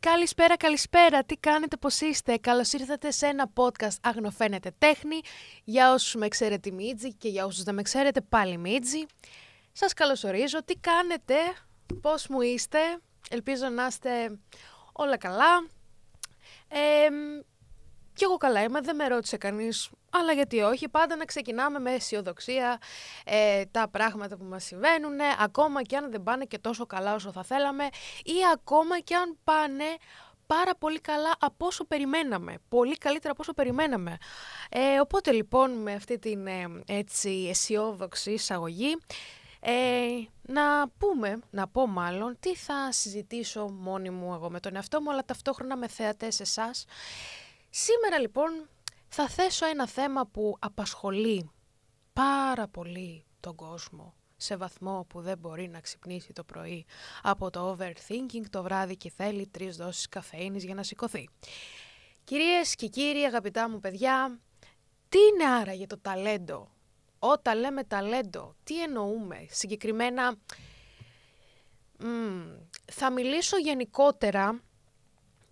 Καλησπέρα, καλησπέρα. Τι κάνετε, πώς είστε. Καλώς ήρθατε σε ένα podcast Αγνοφαίνεται Τέχνη. Για όσους με ξέρετε Μίτζη και για όσους δεν με ξέρετε πάλι Μίτζη. Σας καλωσορίζω. Τι κάνετε, πώς μου είστε. Ελπίζω να είστε όλα καλά. Ε, και εγώ καλά είμαι, δεν με ρώτησε κανείς. Αλλά γιατί όχι, πάντα να ξεκινάμε με αισιοδοξία ε, τα πράγματα που μας συμβαίνουν, ακόμα και αν δεν πάνε και τόσο καλά όσο θα θέλαμε ή ακόμα και αν πάνε πάρα πολύ καλά από όσο περιμέναμε, πολύ καλύτερα από όσο περιμέναμε. Ε, οπότε λοιπόν με αυτή την ε, έτσι αισιόδοξη εισαγωγή ε, να πούμε, να πω μάλλον, τι θα συζητήσω μόνη μου εγώ με τον εαυτό μου, αλλά ταυτόχρονα με θέατε εσάς. Σήμερα λοιπόν θα θέσω ένα θέμα που απασχολεί πάρα πολύ τον κόσμο σε βαθμό που δεν μπορεί να ξυπνήσει το πρωί από το overthinking το βράδυ και θέλει τρεις δόσεις καφέινης για να σηκωθεί. Κυρίες και κύριοι, αγαπητά μου παιδιά, τι είναι άραγε το ταλέντο. Όταν λέμε ταλέντο, τι εννοούμε συγκεκριμένα. θα μιλήσω γενικότερα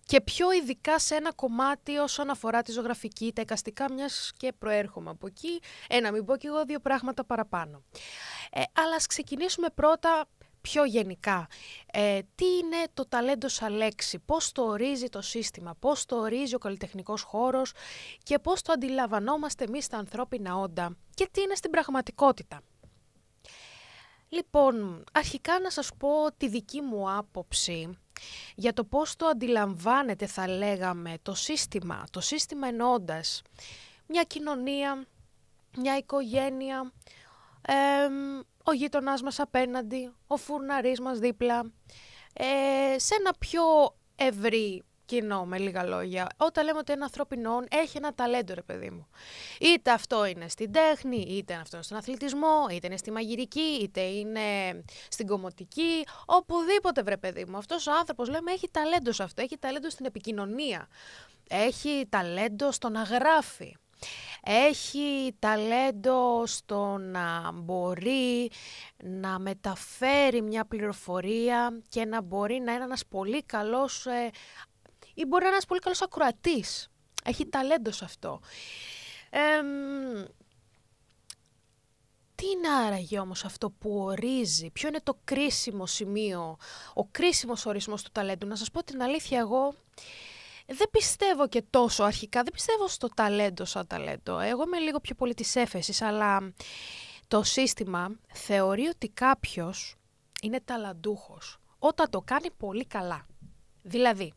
και πιο ειδικά σε ένα κομμάτι όσον αφορά τη ζωγραφική, τα εικαστικά, μιας και προέρχομαι από εκεί. Ένα, ε, μην πω και εγώ δύο πράγματα παραπάνω. Ε, αλλά ας ξεκινήσουμε πρώτα πιο γενικά. Ε, τι είναι το ταλέντο σαν λέξη, πώς το ορίζει το σύστημα, πώς το ορίζει ο καλλιτεχνικός χώρος και πώς το αντιλαμβανόμαστε εμείς τα ανθρώπινα όντα και τι είναι στην πραγματικότητα. Λοιπόν, αρχικά να σας πω τη δική μου άποψη για το πώς το αντιλαμβάνεται θα λέγαμε το σύστημα, το σύστημα εννοώντας μια κοινωνία, μια οικογένεια, ο γείτονα μας απέναντι, ο φουρναρίς μας δίπλα, ε, σε ένα πιο ευρύ κοινό, με λίγα λόγια. Όταν λέμε ότι ένα ανθρώπινο έχει ένα ταλέντο, ρε παιδί μου. Είτε αυτό είναι στην τέχνη, είτε αυτό είναι στον αθλητισμό, είτε είναι στη μαγειρική, είτε είναι στην κομμωτική, οπουδήποτε, βρε παιδί μου. Αυτός ο άνθρωπος, λέμε, έχει ταλέντο σε αυτό. Έχει ταλέντο στην επικοινωνία. Έχει ταλέντο στο να γράφει. Έχει ταλέντο στο να μπορεί να μεταφέρει μια πληροφορία και να μπορεί να είναι ένας πολύ καλός ε, ή μπορεί να είναι ένας πολύ καλός ακροατής. Έχει ταλέντο σε αυτό. τι είναι άραγε όμως αυτό που ορίζει, ποιο είναι το κρίσιμο σημείο, ο κρίσιμος ορισμός του ταλέντου. Να σας πω την αλήθεια εγώ δεν πιστεύω και τόσο αρχικά, δεν πιστεύω στο ταλέντο σαν ταλέντο. Εγώ είμαι λίγο πιο πολύ της έφεσης, αλλά το σύστημα θεωρεί ότι κάποιος είναι ταλαντούχος όταν το κάνει πολύ καλά. Δηλαδή,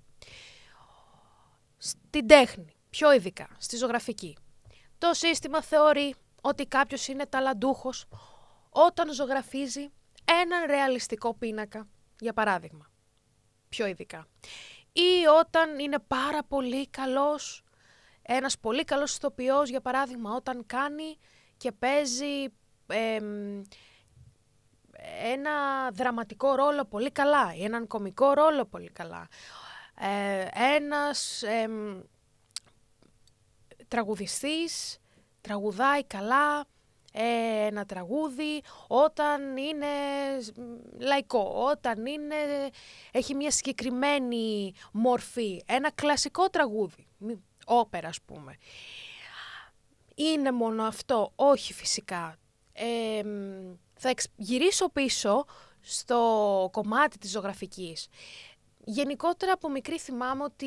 στην τέχνη, πιο ειδικά, στη ζωγραφική. Το σύστημα θεωρεί ότι κάποιος είναι ταλαντούχος όταν ζωγραφίζει έναν ρεαλιστικό πίνακα, για παράδειγμα, πιο ειδικά. Ή όταν είναι πάρα πολύ καλός, ένας πολύ καλός ηθοποιός, για παράδειγμα, όταν κάνει και παίζει ένα δραματικό ρόλο πολύ καλά ή έναν κομικό ρόλο πολύ καλά ε, ένας τραγουδιστής τραγουδάει καλά ε, ένα τραγούδι όταν είναι λαϊκό, όταν είναι, έχει μια συγκεκριμένη μορφή, ένα κλασικό τραγούδι, όπερα ας πούμε. Είναι μόνο αυτό, όχι φυσικά. θα γυρίσω πίσω στο κομμάτι της ζωγραφικής γενικότερα από μικρή θυμάμαι ότι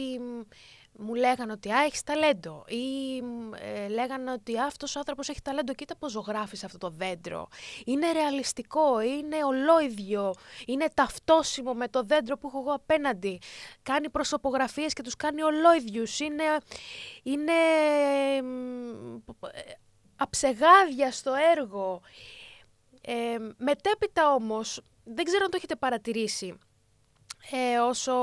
μου λέγανε ότι έχει έχεις ταλέντο» ή ε, λέγανε ότι αυτός ο άνθρωπος έχει ταλέντο, κοίτα πώς ζωγράφεις αυτό το δέντρο». Είναι ρεαλιστικό, είναι ολόιδιο, είναι ταυτόσιμο με το δέντρο που έχω εγώ απέναντι. Κάνει προσωπογραφίες και τους κάνει ολόιδιους, είναι, είναι ε, αψεγάδια στο έργο. Ε, μετέπειτα όμως, δεν ξέρω αν το έχετε παρατηρήσει, ε, όσο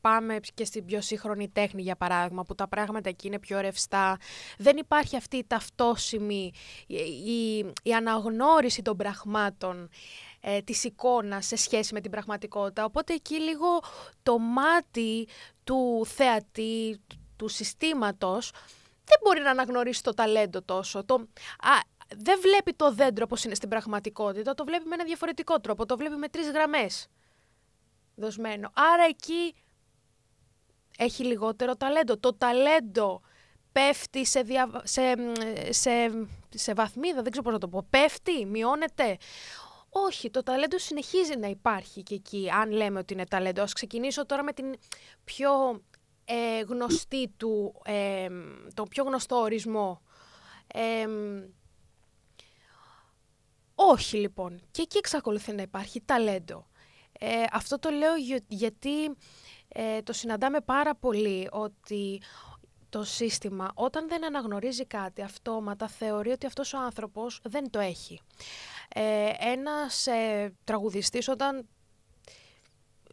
πάμε και στην πιο σύγχρονη τέχνη για παράδειγμα που τα πράγματα εκεί είναι πιο ρευστά δεν υπάρχει αυτή η ταυτόσιμη ε, η, η αναγνώριση των πραγμάτων ε, της εικόνας σε σχέση με την πραγματικότητα οπότε εκεί λίγο το μάτι του θεατή του, συστήματος δεν μπορεί να αναγνωρίσει το ταλέντο τόσο το, α, δεν βλέπει το δέντρο όπως είναι στην πραγματικότητα το βλέπει με ένα διαφορετικό τρόπο το βλέπει με τρεις γραμμές δοσμένο. Άρα εκεί έχει λιγότερο ταλέντο. Το ταλέντο πέφτει σε, δια... σε, σε, σε βαθμίδα, δεν ξέρω πώς να το πω, πέφτει, μειώνεται. Όχι, το ταλέντο συνεχίζει να υπάρχει και εκεί, αν λέμε ότι είναι ταλέντο. Ας ξεκινήσω τώρα με την πιο ε, γνωστή του, ε, τον πιο γνωστό ορισμό. Ε, όχι λοιπόν, και εκεί εξακολουθεί να υπάρχει ταλέντο. Ε, αυτό το λέω γιατί ε, το συναντάμε πάρα πολύ ότι το σύστημα όταν δεν αναγνωρίζει κάτι αυτόματα θεωρεί ότι αυτός ο άνθρωπος δεν το έχει. Ε, ένας ε, τραγουδιστής όταν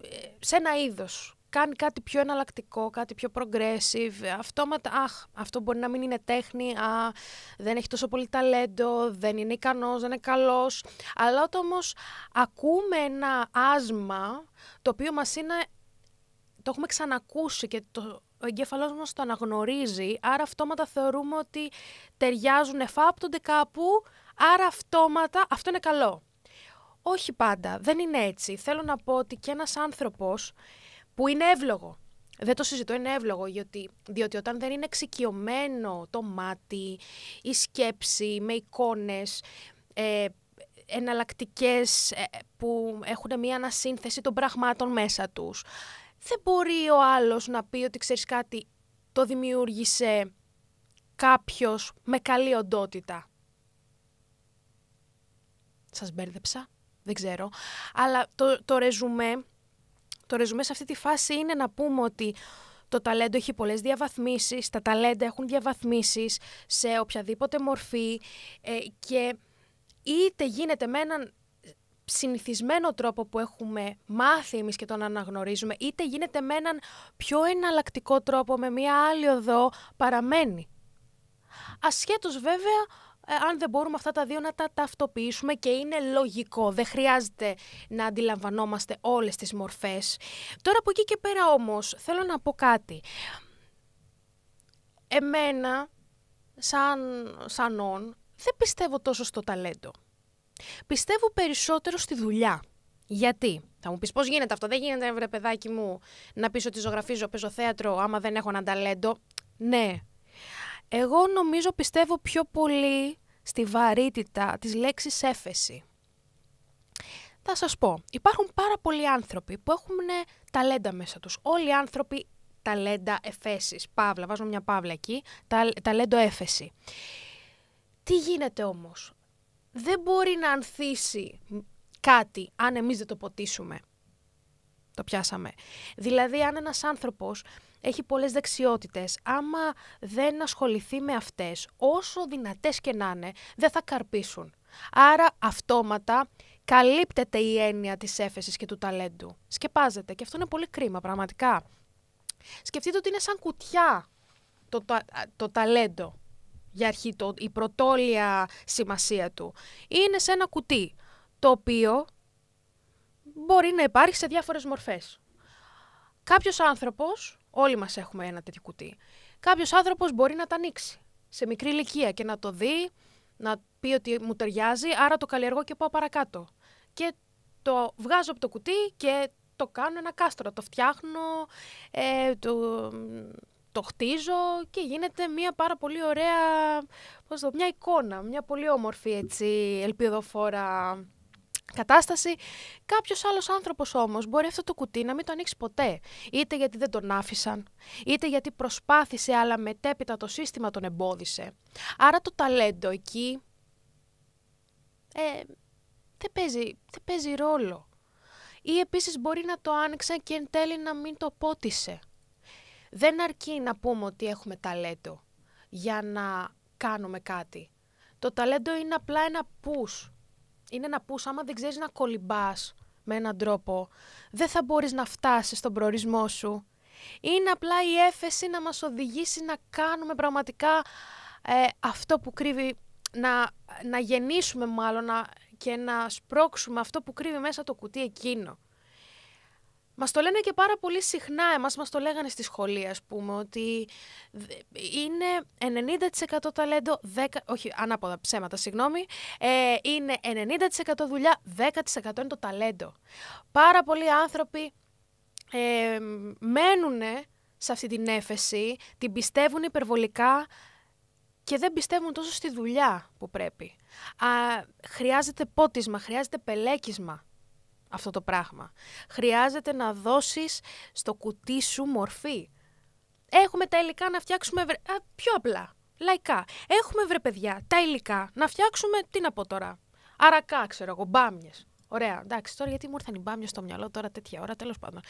ε, σε ένα είδος κάνει κάτι πιο εναλλακτικό, κάτι πιο progressive, αυτόματα, αχ, αυτό μπορεί να μην είναι τέχνη, α, δεν έχει τόσο πολύ ταλέντο, δεν είναι ικανός, δεν είναι καλός. Αλλά όταν όμως ακούμε ένα άσμα, το οποίο μας είναι, το έχουμε ξανακούσει και το, ο εγκέφαλός μας το αναγνωρίζει, άρα αυτόματα θεωρούμε ότι ταιριάζουν, εφάπτονται κάπου, άρα αυτόματα αυτό είναι καλό. Όχι πάντα, δεν είναι έτσι. Θέλω να πω ότι και ένας άνθρωπος που είναι εύλογο. Δεν το συζητώ, είναι εύλογο, διότι, διότι όταν δεν είναι εξοικειωμένο το μάτι, η σκέψη με εικόνες, ε, εναλλακτικές ε, που έχουν μία ανασύνθεση των πραγμάτων μέσα τους, δεν μπορεί ο άλλος να πει ότι ξέρεις κάτι, το δημιούργησε κάποιος με καλή οντότητα. Σας μπέρδεψα, δεν ξέρω. Αλλά το, το ρεζουμέ το ρεζουμέ σε αυτή τη φάση είναι να πούμε ότι το ταλέντο έχει πολλές διαβαθμίσεις, τα ταλέντα έχουν διαβαθμίσεις σε οποιαδήποτε μορφή ε, και είτε γίνεται με έναν συνηθισμένο τρόπο που έχουμε μάθει εμείς και τον αναγνωρίζουμε, είτε γίνεται με έναν πιο εναλλακτικό τρόπο, με μία άλλη οδό, παραμένει. Ασχέτως βέβαια ε, αν δεν μπορούμε αυτά τα δύο να τα ταυτοποιήσουμε και είναι λογικό. Δεν χρειάζεται να αντιλαμβανόμαστε όλες τις μορφές. Τώρα από εκεί και πέρα όμως θέλω να πω κάτι. Εμένα, σαν, σαν όν, δεν πιστεύω τόσο στο ταλέντο. Πιστεύω περισσότερο στη δουλειά. Γιατί, θα μου πεις πώς γίνεται αυτό, δεν γίνεται, βρε παιδάκι μου, να πεις ότι ζωγραφίζω, παίζω θέατρο, άμα δεν έχω ένα ταλέντο. Ναι, εγώ νομίζω πιστεύω πιο πολύ στη βαρύτητα της λέξης έφεση. Θα σας πω, υπάρχουν πάρα πολλοί άνθρωποι που έχουν ε, ταλέντα μέσα τους. Όλοι οι άνθρωποι ταλέντα εφέσεις, παύλα, βάζω μια παύλα εκεί, τα, ταλέντο έφεση. Τι γίνεται όμως, δεν μπορεί να ανθίσει κάτι αν εμείς δεν το ποτίσουμε. Το πιάσαμε. Δηλαδή, αν ένας άνθρωπος έχει πολλές δεξιότητες. Άμα δεν ασχοληθεί με αυτές, όσο δυνατές και να είναι, δεν θα καρπίσουν. Άρα αυτόματα καλύπτεται η έννοια της έφεσης και του ταλέντου. Σκεπάζεται και αυτό είναι πολύ κρίμα πραγματικά. Σκεφτείτε ότι είναι σαν κουτιά το, το, ταλέντο για αρχή, η πρωτόλια σημασία του. Είναι σε ένα κουτί το οποίο μπορεί να υπάρχει σε διάφορες μορφές. Κάποιος άνθρωπος Όλοι μας έχουμε ένα τέτοιο κουτί. Κάποιος άνθρωπος μπορεί να τα ανοίξει σε μικρή ηλικία και να το δει, να πει ότι μου ταιριάζει, άρα το καλλιεργώ και πάω παρακάτω. Και το βγάζω από το κουτί και το κάνω ένα κάστρο, το φτιάχνω, ε, το, το χτίζω και γίνεται μια πάρα πολύ ωραία, πώς το, μια εικόνα, μια πολύ όμορφη έτσι, ελπιδοφόρα κατάσταση. Κάποιος άλλος άνθρωπος όμως μπορεί αυτό το κουτί να μην το ανοίξει ποτέ. Είτε γιατί δεν τον άφησαν, είτε γιατί προσπάθησε, αλλά μετέπειτα το σύστημα τον εμπόδισε. Άρα το ταλέντο εκεί. Ε, δεν παίζει, δεν παίζει ρόλο. Ή επίσης μπορεί να το άνοιξαν και εν τέλει να μην το πότισε. Δεν αρκεί να πούμε ότι έχουμε ταλέντο για να κάνουμε κάτι. Το ταλέντο είναι απλά ένα push είναι να πούς άμα δεν ξέρεις να κολυμπάς με έναν τρόπο, δεν θα μπορείς να φτάσεις στον προορισμό σου. Είναι απλά η έφεση να μας οδηγήσει να κάνουμε πραγματικά ε, αυτό που κρύβει, να, να γεννήσουμε μάλλον να, και να σπρώξουμε αυτό που κρύβει μέσα το κουτί εκείνο. Μας το λένε και πάρα πολύ συχνά, εμάς μας το λέγανε στη σχολή ας πούμε, ότι είναι 90% ταλέντο, 10, όχι ανάποδα ψέματα, συγγνώμη, ε, είναι 90% δουλειά, 10% είναι το ταλέντο. Πάρα πολλοί άνθρωποι ε, μένουν σε αυτή την έφεση, την πιστεύουν υπερβολικά και δεν πιστεύουν τόσο στη δουλειά που πρέπει. Α, χρειάζεται πότισμα, χρειάζεται πελέκισμα αυτό το πράγμα. Χρειάζεται να δώσεις στο κουτί σου μορφή. Έχουμε τα υλικά να φτιάξουμε βρε... Α, πιο απλά, λαϊκά. Έχουμε βρε παιδιά τα υλικά να φτιάξουμε, τι να πω τώρα, αρακά ξέρω εγώ, μπάμιες. Ωραία, εντάξει, τώρα γιατί μου ήρθαν οι μπάμιες στο μυαλό τώρα τέτοια ώρα, τέλος πάντων.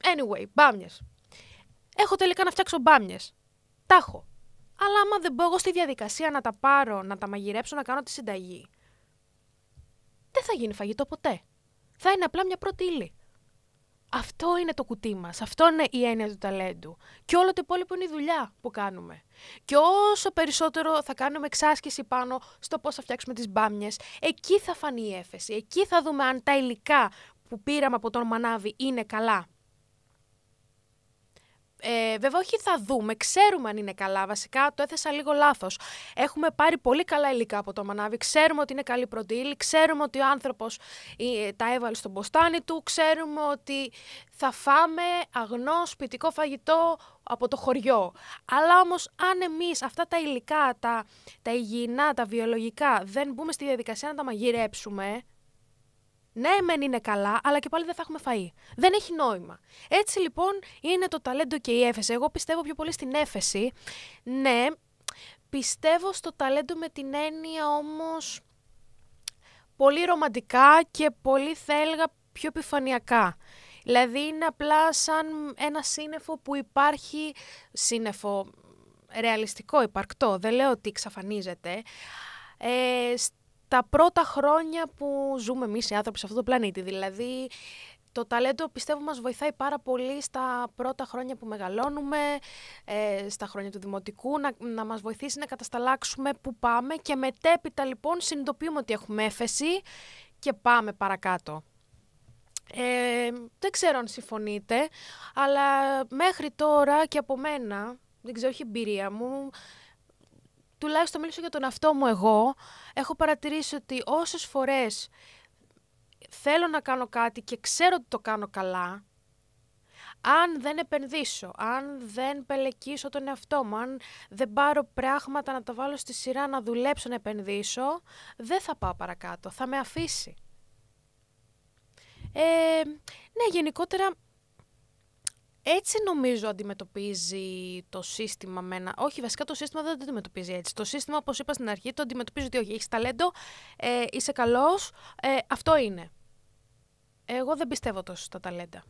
Anyway, μπάμιες. Έχω τελικά να φτιάξω μπάμιες. Τα έχω. Αλλά άμα δεν μπω εγώ στη διαδικασία να τα πάρω, να τα μαγειρέψω, να κάνω τη συνταγή, δεν θα γίνει φαγητό ποτέ θα είναι απλά μια πρώτη ύλη. Αυτό είναι το κουτί μας. Αυτό είναι η έννοια του ταλέντου. Και όλο το υπόλοιπο είναι η δουλειά που κάνουμε. Και όσο περισσότερο θα κάνουμε εξάσκηση πάνω στο πώς θα φτιάξουμε τις μπάμιες, εκεί θα φανεί η έφεση. Εκεί θα δούμε αν τα υλικά που πήραμε από τον Μανάβη είναι καλά ε, βέβαια, όχι θα δούμε, ξέρουμε αν είναι καλά. Βασικά το έθεσα λίγο λάθος. Έχουμε πάρει πολύ καλά υλικά από το μανάβι. Ξέρουμε ότι είναι καλή πρώτη Ξέρουμε ότι ο άνθρωπος ε, τα έβαλε στον ποστάνι του. Ξέρουμε ότι θα φάμε αγνός σπιτικό φαγητό από το χωριό. Αλλά όμως, αν εμείς αυτά τα υλικά, τα, τα υγιεινά, τα βιολογικά, δεν μπούμε στη διαδικασία να τα μαγειρέψουμε ναι, μεν είναι καλά, αλλά και πάλι δεν θα έχουμε φαΐ. Δεν έχει νόημα. Έτσι λοιπόν είναι το ταλέντο και η έφεση. Εγώ πιστεύω πιο πολύ στην έφεση. Ναι, πιστεύω στο ταλέντο με την έννοια όμως πολύ ρομαντικά και πολύ θα έλεγα πιο επιφανειακά. Δηλαδή είναι απλά σαν ένα σύννεφο που υπάρχει, σύννεφο ρεαλιστικό, υπαρκτό, δεν λέω ότι εξαφανίζεται, ε, τα πρώτα χρόνια που ζούμε εμείς οι άνθρωποι σε αυτό το πλανήτη. Δηλαδή, το ταλέντο πιστεύω μας βοηθάει πάρα πολύ στα πρώτα χρόνια που μεγαλώνουμε, ε, στα χρόνια του δημοτικού, να, να μας βοηθήσει να κατασταλάξουμε που πάμε και μετέπειτα λοιπόν συνειδητοποιούμε ότι έχουμε έφεση και πάμε παρακάτω. Ε, δεν ξέρω αν συμφωνείτε, αλλά μέχρι τώρα και από μένα, δεν ξέρω, έχει εμπειρία μου, τουλάχιστον μίλησα για τον αυτό μου εγώ, έχω παρατηρήσει ότι όσες φορές θέλω να κάνω κάτι και ξέρω ότι το κάνω καλά, αν δεν επενδύσω, αν δεν πελεκίσω τον εαυτό μου, αν δεν πάρω πράγματα να τα βάλω στη σειρά να δουλέψω να επενδύσω, δεν θα πάω παρακάτω, θα με αφήσει. Ε, ναι, γενικότερα έτσι νομίζω αντιμετωπίζει το σύστημα με ένα. Όχι, βασικά το σύστημα δεν το αντιμετωπίζει έτσι. Το σύστημα, όπως είπα στην αρχή, το αντιμετωπίζει ότι όχι, έχεις ταλέντο, ε, είσαι καλός, ε, αυτό είναι. Εγώ δεν πιστεύω τόσο στα ταλέντα.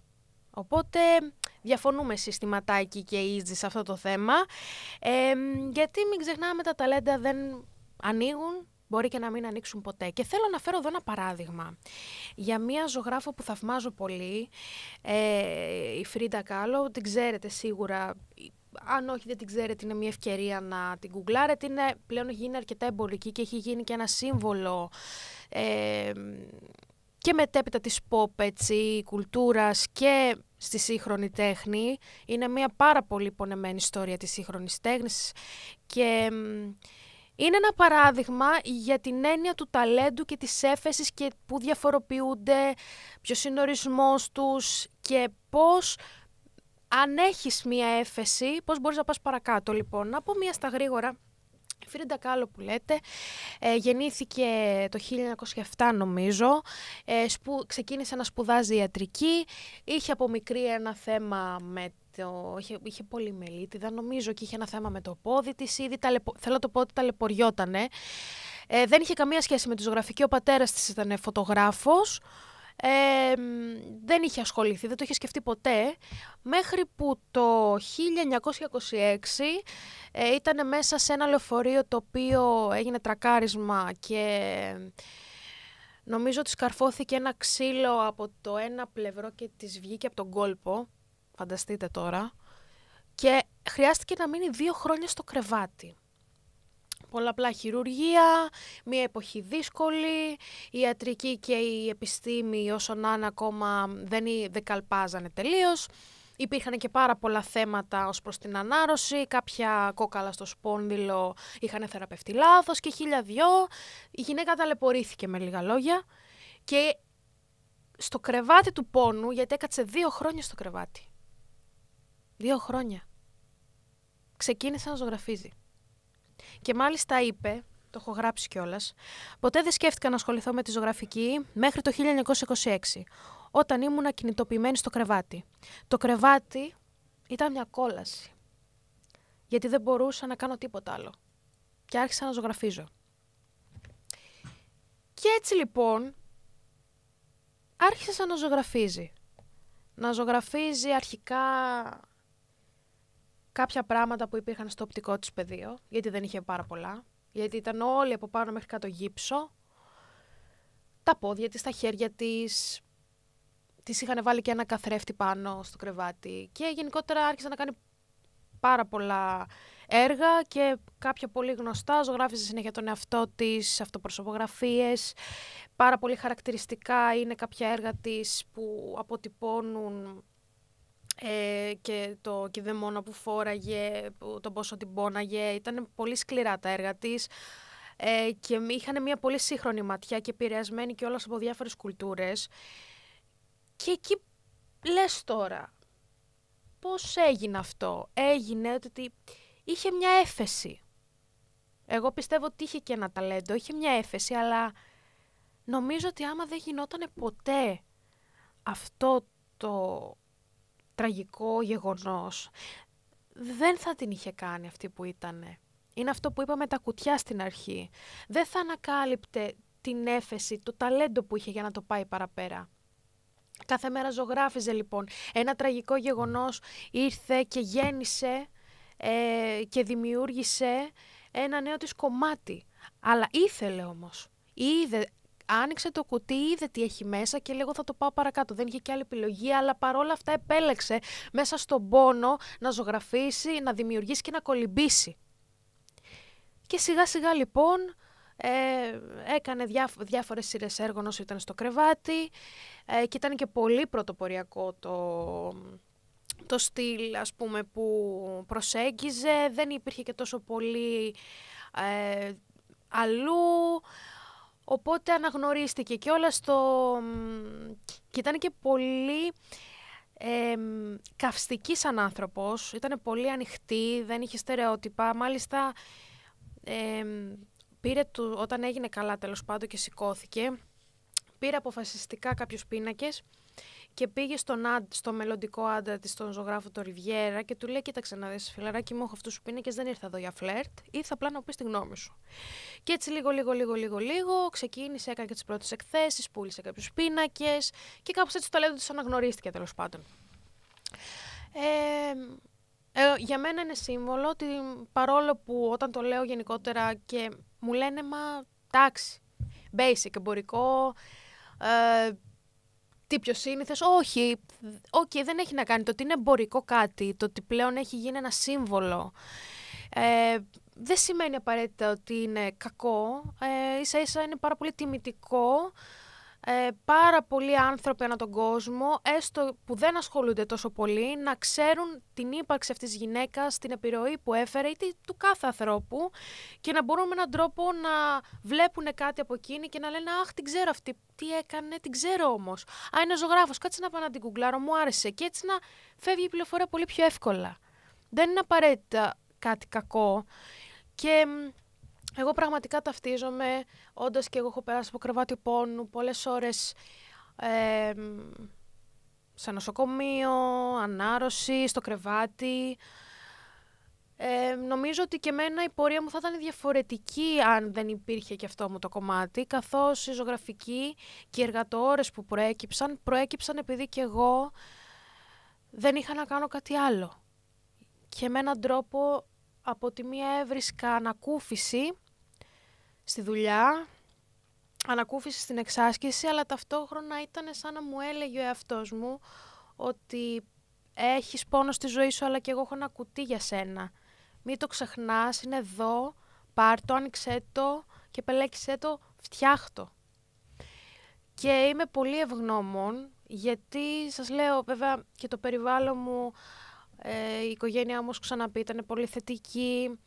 Οπότε διαφωνούμε συστηματάκι και easy σε αυτό το θέμα. Ε, γιατί μην ξεχνάμε τα ταλέντα δεν ανοίγουν, μπορεί και να μην ανοίξουν ποτέ. Και θέλω να φέρω εδώ ένα παράδειγμα για μία ζωγράφο που θαυμάζω πολύ, ε, η Φρίντα Κάλλο, την ξέρετε σίγουρα, αν όχι δεν την ξέρετε, είναι μια ευκαιρία να την γκουγκλάρετε. Είναι, πλέον γίνει αρκετά εμπορική και έχει γίνει και ένα σύμβολο ε, και μετέπειτα της pop, έτσι, κουλτούρας και στη σύγχρονη τέχνη. Είναι μια πάρα πολύ πονεμένη ιστορία της σύγχρονης τέχνης και... Είναι ένα παράδειγμα για την έννοια του ταλέντου και της έφεσης και που διαφοροποιούνται, ποιος είναι ο ορισμός τους και πώς αν έχεις μία έφεση, πώς μπορείς να πας παρακάτω λοιπόν. Να πω μία στα γρήγορα Φρίντα Κάλλο που λέτε, ε, γεννήθηκε το 1907 νομίζω, ε, ξεκίνησε να σπουδάζει ιατρική, είχε από μικρή ένα θέμα με το, είχε, είχε μελίτιδα νομίζω και είχε ένα θέμα με το πόδι της, ήδη ταλαιπω, θέλω το πω ότι ταλαιπωριότανε. Ε, δεν είχε καμία σχέση με τη ζωγραφική, ο πατέρας της ήταν φωτογράφος, δεν είχε ασχοληθεί, δεν το είχε σκεφτεί ποτέ, μέχρι που το 1926 ε, ήταν μέσα σε ένα λεωφορείο το οποίο έγινε τρακάρισμα και νομίζω ότι σκαρφώθηκε ένα ξύλο από το ένα πλευρό και της βγήκε από τον κόλπο, φανταστείτε τώρα, και χρειάστηκε να μείνει δύο χρόνια στο κρεβάτι πολλαπλά χειρουργία, μια εποχή δύσκολη, η ιατρική και η επιστήμη όσον είναι ακόμα δεν, δεν καλπάζανε τελείως. Υπήρχαν και πάρα πολλά θέματα ως προς την ανάρρωση, κάποια κόκαλα στο σπόνδυλο είχαν θεραπευτεί λάθος και χίλια δυο. Η γυναίκα ταλαιπωρήθηκε με λίγα λόγια και στο κρεβάτι του πόνου, γιατί έκατσε δύο χρόνια στο κρεβάτι. Δύο χρόνια. Ξεκίνησε να ζωγραφίζει. Και μάλιστα είπε, το έχω γράψει κιόλας, ποτέ δεν σκέφτηκα να ασχοληθώ με τη ζωγραφική μέχρι το 1926, όταν ήμουν ακινητοποιημένη στο κρεβάτι. Το κρεβάτι ήταν μια κόλαση, γιατί δεν μπορούσα να κάνω τίποτα άλλο. Και άρχισα να ζωγραφίζω. Και έτσι λοιπόν άρχισα να ζωγραφίζει. Να ζωγραφίζει αρχικά κάποια πράγματα που υπήρχαν στο οπτικό της πεδίο, γιατί δεν είχε πάρα πολλά, γιατί ήταν όλοι από πάνω μέχρι κάτω γύψο, τα πόδια της, τα χέρια της, της είχαν βάλει και ένα καθρέφτη πάνω στο κρεβάτι και γενικότερα άρχισε να κάνει πάρα πολλά έργα και κάποια πολύ γνωστά, ζωγράφιζε συνέχεια τον εαυτό της, αυτοπροσωπογραφίες, πάρα πολύ χαρακτηριστικά είναι κάποια έργα της που αποτυπώνουν ε, και το μόνο που φόραγε, το πόσο την πόναγε, ήταν πολύ σκληρά τα έργα της ε, και είχαν μια πολύ σύγχρονη ματιά και επηρεασμένη και όλας από διάφορες κουλτούρες και εκεί λες τώρα πώς έγινε αυτό, έγινε ότι είχε μια έφεση. Εγώ πιστεύω ότι είχε και ένα ταλέντο, είχε μια έφεση, αλλά νομίζω ότι άμα δεν γινόταν ποτέ αυτό το τραγικό γεγονός, δεν θα την είχε κάνει αυτή που ήταν. Είναι αυτό που είπαμε τα κουτιά στην αρχή. Δεν θα ανακάλυπτε την έφεση, το ταλέντο που είχε για να το πάει παραπέρα. Κάθε μέρα ζωγράφιζε λοιπόν. Ένα τραγικό γεγονός ήρθε και γέννησε ε, και δημιούργησε ένα νέο της κομμάτι. Αλλά ήθελε όμως. Είδε άνοιξε το κουτί, είδε τι έχει μέσα και λέγω θα το πάω παρακάτω. Δεν είχε και άλλη επιλογή, αλλά παρόλα αυτά επέλεξε μέσα στον πόνο να ζωγραφίσει, να δημιουργήσει και να κολυμπήσει. Και σιγά σιγά λοιπόν ε, έκανε διάφορες σειρές έργων όσο ήταν στο κρεβάτι ε, και ήταν και πολύ πρωτοποριακό το, το στυλ ας πούμε που προσέγγιζε, δεν υπήρχε και τόσο πολύ ε, αλλού. Οπότε αναγνωρίστηκε και όλα στο... και ήταν και πολύ καυστική σαν άνθρωπος, ήταν πολύ ανοιχτή, δεν είχε στερεότυπα, μάλιστα πήρε του, όταν έγινε καλά τέλος πάντων και σηκώθηκε, πήρε αποφασιστικά κάποιους πίνακες και πήγε στον στο μελλοντικό άντρα της, στον ζωγράφο του Ριβιέρα και του λέει: Κοίταξε να δεις φιλαράκι μου, έχω αυτούς του πίνακε, δεν ήρθα εδώ για φλερτ, ήρθα απλά να πεις τη γνώμη σου. Και έτσι λίγο, λίγο, λίγο, λίγο, λίγο ξεκίνησε, έκανε και τις πρώτες εκθέσεις, πούλησε κάποιους πίνακες και κάπως έτσι το λέω ότι αναγνωρίστηκε τέλος πάντων. Ε, ε, για μένα είναι σύμβολο ότι παρόλο που όταν το λέω γενικότερα και μου λένε μα τάξη, basic, εμπορικό, ε, τι πιο σύνηθε. Όχι, okay, δεν έχει να κάνει. Το ότι είναι εμπορικό κάτι, το ότι πλέον έχει γίνει ένα σύμβολο. Ε, δεν σημαίνει απαραίτητα ότι είναι κακό. Ε, ίσα ίσα είναι πάρα πολύ τιμητικό ε, πάρα πολλοί άνθρωποι ανά τον κόσμο, έστω που δεν ασχολούνται τόσο πολύ, να ξέρουν την ύπαρξη αυτής της γυναίκας, την επιρροή που έφερε ή του κάθε ανθρώπου και να μπορούν με έναν τρόπο να βλέπουν κάτι από εκείνη και να λένε «Αχ, την ξέρω αυτή, τι έκανε, την ξέρω όμως. Α, είναι ζωγράφος, κάτσε να πάω να την κουγκλάρω, μου άρεσε» και έτσι να φεύγει η πληροφορία πολύ πιο εύκολα. Δεν είναι απαραίτητα κάτι κακό. Και εγώ πραγματικά ταυτίζομαι, όντας και εγώ έχω περάσει από κρεβάτι πόνου, πολλές ώρες σε νοσοκομείο, ανάρρωση, στο κρεβάτι. νομίζω ότι και εμένα η πορεία μου θα ήταν διαφορετική αν δεν υπήρχε και αυτό μου το κομμάτι, καθώς οι ζωγραφική και οι εργατόρες που προέκυψαν, προέκυψαν επειδή και εγώ δεν είχα να κάνω κάτι άλλο. Και με έναν τρόπο από τη μία έβρισκα ανακούφιση στη δουλειά, ανακούφιση στην εξάσκηση, αλλά ταυτόχρονα ήταν σαν να μου έλεγε ο εαυτός μου ότι έχεις πόνο στη ζωή σου, αλλά και εγώ έχω ένα κουτί για σένα. Μην το ξεχνάς, είναι εδώ, πάρ' το, άνοιξέ το και πελέξέ το, φτιάχτο. Και είμαι πολύ ευγνώμων, γιατί σας λέω βέβαια και το περιβάλλον μου, ε, η οικογένειά μου, ξαναπεί, ήταν πολύ θετική.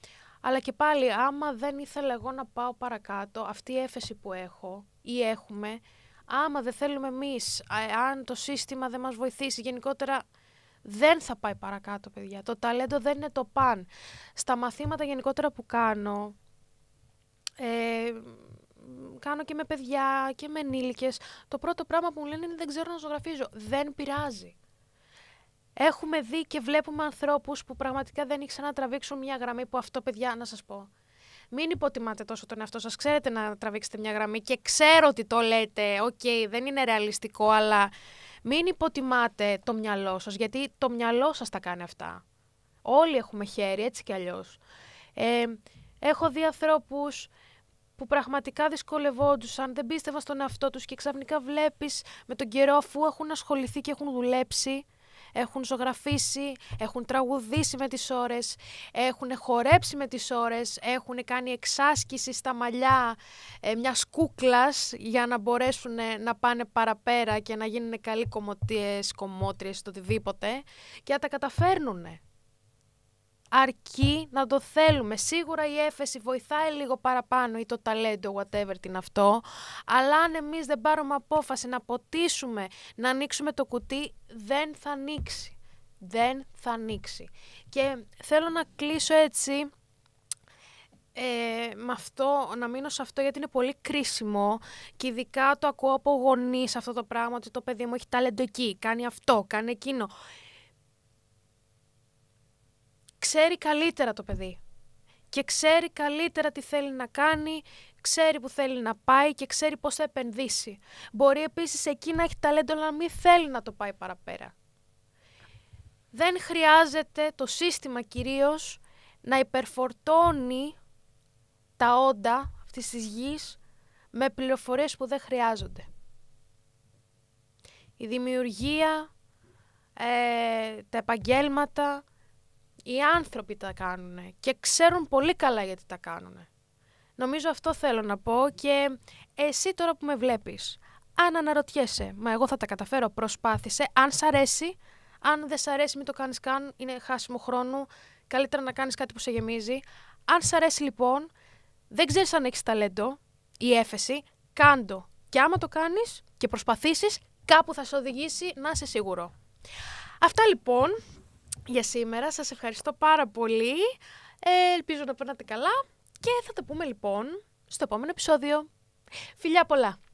Αλλά και πάλι, άμα δεν ήθελα εγώ να πάω παρακάτω, αυτή η έφεση που έχω ή έχουμε, άμα δεν θέλουμε εμείς ε, αν το σύστημα δεν μας βοηθήσει γενικότερα, δεν θα πάει παρακάτω, παιδιά. Το ταλέντο δεν είναι το παν. Στα μαθήματα γενικότερα που κάνω, ε, κάνω και με παιδιά και με ενήλικες, το πρώτο πράγμα που μου λένε είναι δεν ξέρω να ζωγραφίζω. Δεν πειράζει. Έχουμε δει και βλέπουμε ανθρώπους που πραγματικά δεν ήξεραν να τραβήξουν μια γραμμή που αυτό, παιδιά, να σας πω. Μην υποτιμάτε τόσο τον εαυτό σας. Ξέρετε να τραβήξετε μια γραμμή και ξέρω ότι το λέτε, οκ, δεν είναι ρεαλιστικό, αλλά μην υποτιμάτε το μυαλό σας, γιατί το μυαλό σας τα κάνει αυτά. Όλοι έχουμε χέρι, έτσι κι αλλιώς. Ε, έχω δει ανθρώπους που πραγματικά δυσκολευόντουσαν, δεν πίστευαν στον εαυτό τους και ξαφνικά βλέπεις με τον καιρό αφού έχουν ασχοληθεί και έχουν δουλέψει, έχουν ζωγραφίσει, έχουν τραγουδήσει με τις ώρες, έχουν χορέψει με τις ώρες, έχουν κάνει εξάσκηση στα μαλλιά μια ε, μιας κούκλας για να μπορέσουν ε, να πάνε παραπέρα και να γίνουν καλοί κομμωτίες, κομμότριες, οτιδήποτε και να τα καταφέρνουν αρκεί να το θέλουμε. Σίγουρα η έφεση βοηθάει λίγο παραπάνω ή το ταλέντο, whatever την αυτό, αλλά αν εμείς δεν πάρουμε απόφαση να ποτίσουμε, να ανοίξουμε το κουτί, δεν θα ανοίξει. Δεν θα ανοίξει. Και θέλω να κλείσω έτσι ε, με αυτό, να μείνω σε αυτό γιατί είναι πολύ κρίσιμο και ειδικά το ακούω από γονείς αυτό το πράγμα ότι το παιδί μου έχει ταλέντο εκεί, κάνει αυτό, κάνει εκείνο ξέρει καλύτερα το παιδί. Και ξέρει καλύτερα τι θέλει να κάνει, ξέρει που θέλει να πάει και ξέρει πώς θα επενδύσει. Μπορεί επίσης εκεί να έχει ταλέντο, αλλά μην θέλει να το πάει παραπέρα. Δεν χρειάζεται το σύστημα κυρίως να υπερφορτώνει τα όντα αυτής της γης με πληροφορίες που δεν χρειάζονται. Η δημιουργία, ε, τα επαγγέλματα, οι άνθρωποι τα κάνουν και ξέρουν πολύ καλά γιατί τα κάνουν. Νομίζω αυτό θέλω να πω και εσύ τώρα που με βλέπεις, αν αναρωτιέσαι, μα εγώ θα τα καταφέρω, προσπάθησε, αν σ' αρέσει, αν δεν σ' αρέσει μην το κάνεις καν, είναι χάσιμο χρόνο, καλύτερα να κάνεις κάτι που σε γεμίζει. Αν σ' αρέσει λοιπόν, δεν ξέρεις αν έχεις ταλέντο ή έφεση, κάντο. Και άμα το κάνεις και προσπαθήσεις, κάπου θα σε οδηγήσει να είσαι σίγουρο. Αυτά λοιπόν, για σήμερα. Σας ευχαριστώ πάρα πολύ. Ε, ελπίζω να περνάτε καλά και θα τα πούμε λοιπόν στο επόμενο επεισόδιο. Φιλιά πολλά!